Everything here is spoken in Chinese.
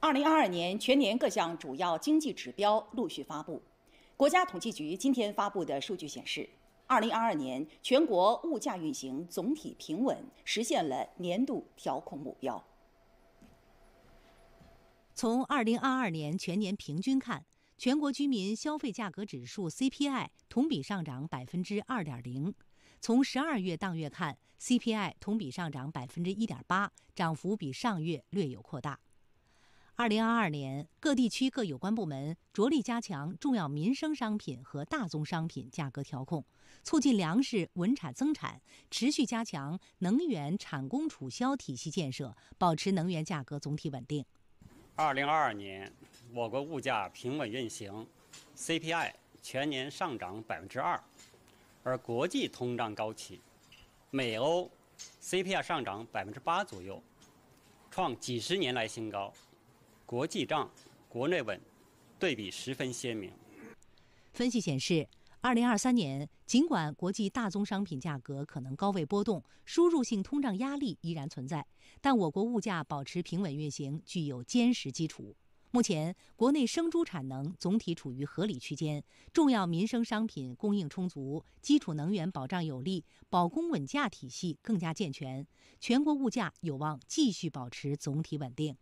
二零二二年全年各项主要经济指标陆续发布。国家统计局今天发布的数据显示，二零二二年全国物价运行总体平稳，实现了年度调控目标。从二零二二年全年平均看，全国居民消费价格指数 CPI 同比上涨百分之二点零。从十二月当月看，CPI 同比上涨百分之一点八，涨幅比上月略有扩大。二零二二年，各地区各有关部门着力加强重要民生商品和大宗商品价格调控，促进粮食稳产增产，持续加强能源产供储销体系建设，保持能源价格总体稳定。二零二二年，我国物价平稳运行，CPI 全年上涨百分之二，而国际通胀高企，美欧 CPI 上涨百分之八左右，创几十年来新高。国际账、国内稳，对比十分鲜明。分析显示，二零二三年尽管国际大宗商品价格可能高位波动，输入性通胀压力依然存在，但我国物价保持平稳运行具有坚实基础。目前，国内生猪产能总体处于合理区间，重要民生商品供应充足，基础能源保障有力，保供稳价体系更加健全，全国物价有望继续保持总体稳定。